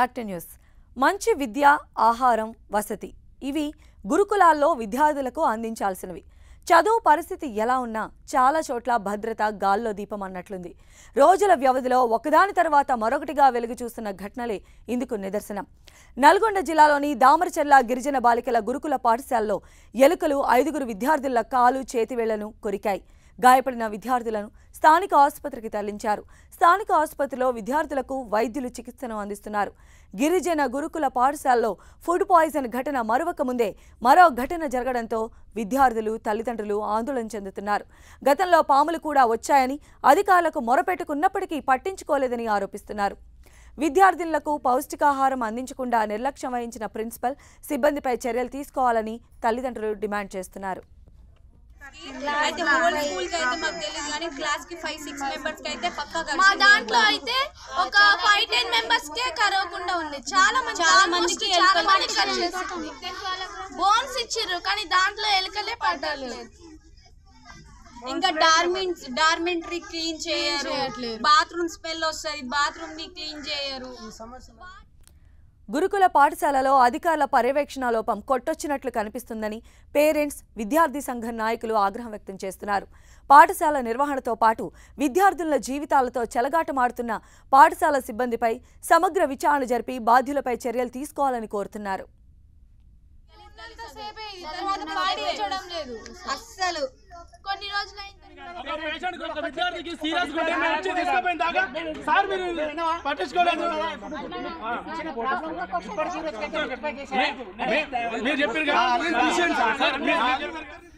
back to news మంచి విద్య ఆహారం వసతి ఇవి గురుకులాల్లో విద్యార్థులకు అందించాల్సినవి చదువు పరిస్థితి ఎలా ఉన్నా చాలా చోట్ల భద్రత గాల్లో దీపం అన్నట్లుంది రోజుల వ్యవధిలో ఒకదాని తర్వాత మరొకటిగా వెలుగు చూస్తున్న ఘటనలే ఇందుకు నిదర్శనం నల్గొండ జిల్లాలోని దామరచెర్ల గిరిజన బాలికల గురుకుల పాఠశాలలో ఎలుకలు ఐదుగురు విద్యార్థుల కాలు చేతివేళ్లను కొరికాయి గాయపడిన విద్యార్థులను స్థానిక ఆసుపత్రికి తరలించారు స్థానిక ఆసుపత్రిలో విద్యార్థులకు వైద్యులు చికిత్సను అందిస్తున్నారు గిరిజన గురుకుల పాఠశాలలో ఫుడ్ పాయిజన్ ఘటన మరొక ముందే మరో ఘటన జరగడంతో విద్యార్థులు తల్లిదండ్రులు ఆందోళన చెందుతున్నారు గతంలో పాములు కూడా వచ్చాయని అధికారులకు మొరపెట్టుకున్నప్పటికీ పట్టించుకోలేదని ఆరోపిస్తున్నారు విద్యార్థినులకు పౌష్టికాహారం అందించకుండా నిర్లక్ష్యం వహించిన ప్రిన్సిపల్ సిబ్బందిపై చర్యలు తీసుకోవాలని తల్లిదండ్రులు డిమాండ్ చేస్తున్నారు అయితే హోల్ స్కూల్ కి అయితే మాకు తెలియదు కానీ క్లాస్ కి ఫైవ్ సిక్స్ మెంబర్స్ కి అయితే పక్కా మా దాంట్లో అయితే ఒక ఫైవ్ టెన్ మెంబర్స్ కే కరవకుండా ఉంది చాలా మంది చాలా మందికి బోన్స్ ఇచ్చిర్రు కానీ దాంట్లో ఎలుకలే పడలేదు ఇంకా డార్మెంట్స్ డార్మెంటరీ క్లీన్ చేయరు బాత్రూమ్ స్పెల్ వస్తుంది బాత్రూమ్ ని క్లీన్ చేయరు గురుకుల పాఠశాలలో అధికారుల పర్యవేక్షణ లోపం కొట్టొచ్చినట్లు కనిపిస్తుందని పేరెంట్స్ విద్యార్థి సంఘం నాయకులు ఆగ్రహం వ్యక్తం చేస్తున్నారు పాఠశాల నిర్వహణతో పాటు విద్యార్థుల జీవితాలతో చెలగాటమాడుతున్న పాఠశాల సిబ్బందిపై సమగ్ర విచారణ జరిపి బాధ్యులపై చర్యలు తీసుకోవాలని కోరుతున్నారు అస్సలు ఒక పేషెంట్ కి ఒక విద్యార్థికి సీరియస్ ఉంటే మేము వచ్చి తీసుకుపోయిన దాకా సార్ మీరు పట్టించుకోలేదు మీరు చెప్పారు కదా